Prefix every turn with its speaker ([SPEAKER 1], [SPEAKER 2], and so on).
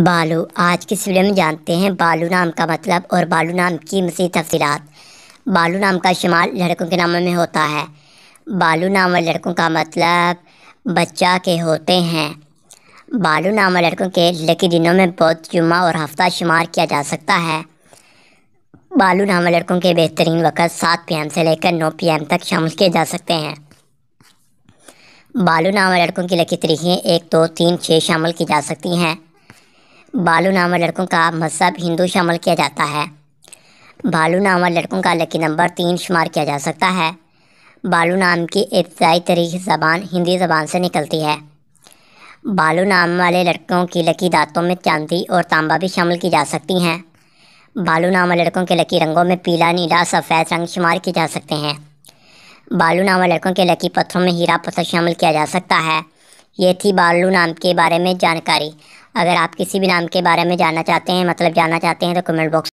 [SPEAKER 1] बालू आज के इस वीडियो में जानते हैं बालू नाम का मतलब और बालू नाम की मसीह तफसीत बालू नाम का शुमार लड़कों के नामों में होता है बालू नाम वाले लड़कों का मतलब बच्चा के होते हैं बालू नाम वाले लड़कों के लकी दिनों में बहुत जुमा और हफ्ता शुमार किया जा सकता है बालू नाम वाले लड़कों के बेहतरीन वक़्त सात पी से लेकर नौ पी तक शामिल किए जा सकते हैं बालू नाम वाले लड़कों की लकी तरीक़ें एक दो तो, तीन छः शामिल की जा सकती हैं बालू नामा लड़कों का मजहब हिंदू शामिल किया जाता है बालू नामा लड़कों का लकी नंबर तीन शुमार किया जा सकता है बालू नाम की इब्तदाई तरीक ज़बान हिंदी ज़बान से निकलती है बालू नाम वाले लड़कों की लकी दांतों में चांदी और तांबा भी शामिल की जा सकती हैं बालू नामा लड़कों के लकी रंगों में पीला नीला सफ़ेद रंग शुमार किए जा सकते हैं बालू नामा लड़कों के लकी पत्थरों में हीरा पत्थर शामिल किया जा सकता है ये थी बालू नाम के बारे में जानकारी अगर आप किसी भी नाम के बारे में जानना चाहते हैं मतलब जानना चाहते हैं तो कमेंट बॉक्स